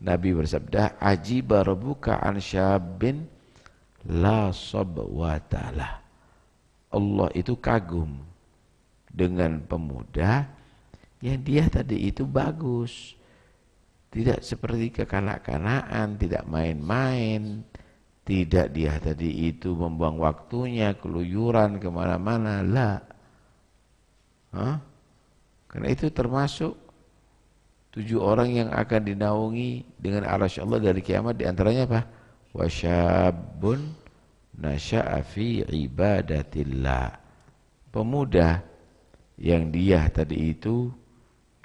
Nabi bersabda, "Ajiba rabbuka an syabin la sabwatalah." Allah itu kagum dengan pemuda yang dia tadi itu bagus. Tidak seperti kekanak-kanaan, tidak main-main, tidak dia tadi itu membuang waktunya, keluyuran kemana-mana, lah. Hah? Karena itu termasuk tujuh orang yang akan dinaungi dengan arasy Allah dari kiamat diantaranya apa? Wasyabun nasya'a fi ibadatillah. Pemuda yang dia tadi itu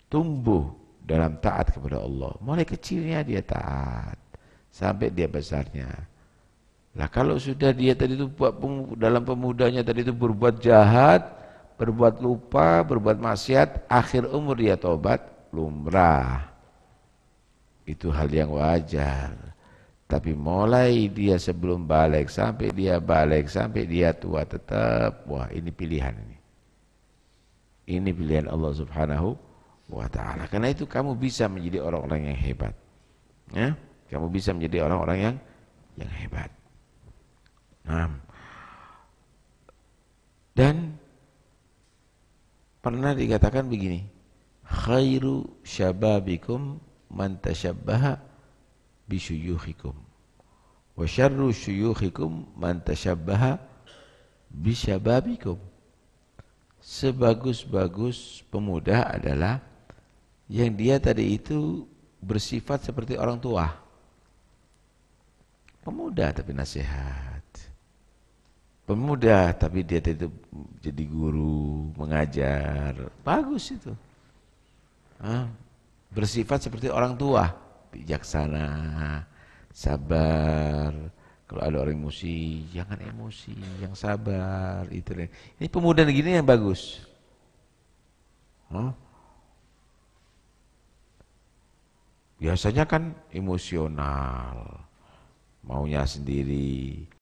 tumbuh dalam taat kepada Allah. Mulai kecilnya dia taat sampai dia besarnya. Lah kalau sudah dia tadi itu buat dalam pemudanya tadi itu berbuat jahat, berbuat lupa, berbuat maksiat, akhir umur dia tobat, lumrah. Itu hal yang wajar. Tapi mulai dia sebelum balik, sampai dia balik, sampai dia tua tetap, wah ini pilihan ini. Ini pilihan Allah subhanahu wa ta'ala. Karena itu kamu bisa menjadi orang-orang yang hebat. Ya? Kamu bisa menjadi orang-orang yang yang hebat. Nah. Dan pernah dikatakan begini, khairu syababikum man tasyabbaha bisyuyukhikum wa syarru syuyukhikum man tasyabbaha bisyababikum sebagus-bagus pemuda adalah yang dia tadi itu bersifat seperti orang tua pemuda tapi nasihat pemuda tapi dia itu jadi guru mengajar bagus itu bersifat seperti orang tua bijaksana sabar kalau ada orang emosi jangan emosi yang sabar itu ini pemuda gini yang bagus biasanya kan emosional maunya sendiri